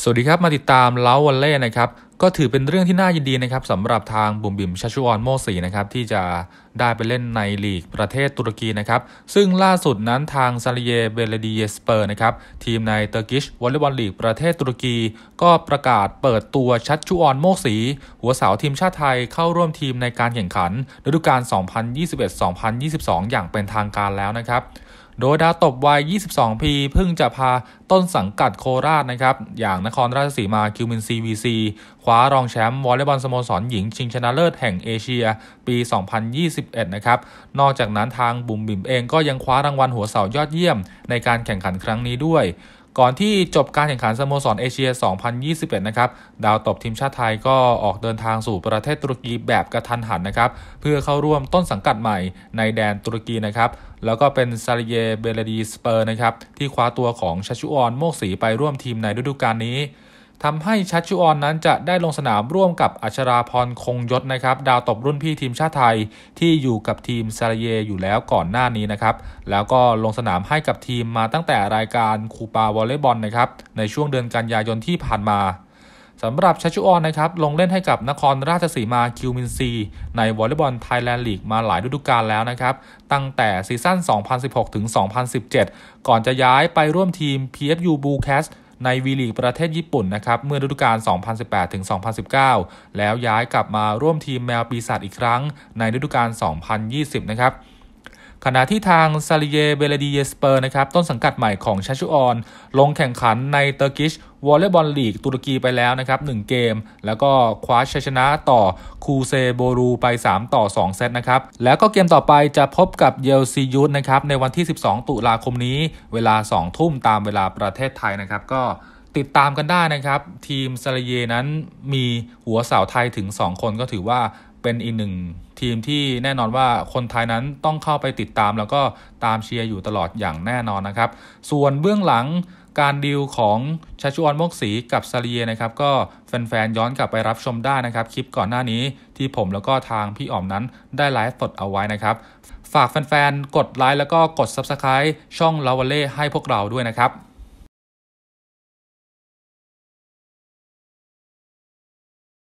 สวัสดีครับมาติดตามเล้าวันเล่นะครับ ก็ถือเป็นเรื่องที่น่ายินดีนะครับสำหรับทางบุมบิมชัชุออนโมสีนะครับที่จะได้ไปเล่นในลีกประเทศตุรกีนะครับซึ่งล่าสุดนั้นทางซาลีเยเบลดีเยสเปอร์นะครับ ทีมในเตอร์กิชวอลเลย์บอลลีกประเทศตุรกี ก็ประกาศเปิดตัวชัชุออนโมสี หัวเสาทีมชาติไทยเข้าร่วมทีมในการแข่งขันฤดูกาล2021-2022 อย่างเป็นทางการแล้วนะครับโดยดาวตบวัย 22ปีเพิ่งจะพาต้นสังกัดโคราชนะครับอย่างนครราชสีมาคิวมินซีวีซีคว้ารองแชมป์วอลเลย์บอลสโมสรหญิงชิงชนะเลิศแห่งเอเชียปี 2021 นะครับนอกจากนั้นทางบุ๋มบิ่มเองก็ยังคว้ารางวัลหัวเสายอดเยี่ยมในการแข่งขันครั้งนี้ด้วยก่อนที่จบการแข่งขันสโมสรเอเชีย 2021 นะครับ ดาวตบทีมชาติไทยก็ออกเดินทางสู่ประเทศตุรกีแบบกระทันหันนะครับ เพื่อเข้าร่วมต้นสังกัดใหม่ในแดนตุรกีนะครับ แล้วก็เป็นซาเย เบลดีสเปอร์นะครับ ที่คว้าตัวของชัชุออนโมกศรีไปร่วมทีมในฤดูกาลนี้ทำให้ชัชชุออนนั้นจะได้ลงสนามร่วมกับอัชราพรคงยศ นะครับ ดาวตบรุ่นพี่ทีมชาติไทย ที่อยู่กับทีมซาเยอยู่แล้วก่อนหน้านี้ นะครับ แล้วก็ลงสนามให้กับทีมมาตั้งแต่รายการคูปาวอลเลย์บอลนะครับในช่วงเดือนกันยายนที่ผ่านมาสำหรับชัชชุออนนะครับลงเล่นให้กับนครราชสีมาคิวมินซี ในวอลเลย์บอลไทยแลนด์ลีกมาหลายฤดูกาลแล้วนะครับตั้งแต่ซีซั่น2016ถึง2017 ก่อนจะย้ายไปร่วมทีม PFU b u l c a s ในวีลีกประเทศญี่ปุ่นนะครับ เมื่อฤดูกาล2018-2019 แล้วย้ายกลับมาร่วมทีมแมวปีศาจอีกครั้งในฤดูกาล 2020 นะครับขณะที่ทางซาลิเย เบลดีเยสเปอร์นะครับ ต้นสังกัดใหม่ของชาชูออนลงแข่งขันในเตอร์กิชวอลเลย์บอลลีกตุรกีไปแล้วนะครับ 1 เกม แล้วก็คว้าชัยชนะต่อคูเซโบรูไป 3 ต่อ 2 เซตนะครับ แล้วก็เกมต่อไปจะพบกับเยลซียูธนะครับ ในวันที่ 12 ตุลาคมนี้ เวลา 2 ทุ่มตามเวลาประเทศไทยนะครับ ก็ติดตามกันได้นะครับ ทีมซาลเยนั้นมีหัวสาวไทยถึง 2 คนก็ถือว่าเป็นอีกหนึ่ง ทีมที่แน่นอนว่าคนไทยนั้นต้องเข้าไปติดตามแล้วก็ตามเชียร์อยู่ตลอดอย่างแน่นอนนะครับ ส่วนเบื้องหลังการดีลของชัชวอนมกศรีกับ ซาเลียนะครับก็แฟนๆย้อนกลับไปรับชมได้นะครับ คลิปก่อนหน้านี้ที่ผมแล้วก็ทางพี่อ๋อมนั้นได้ไลฟ์สดเอาไว้นะครับ ฝากแฟนๆ กดไลค์แล้วก็กด Subscribe ช่องลาวเล่ให้พวกเราด้วยนะครับ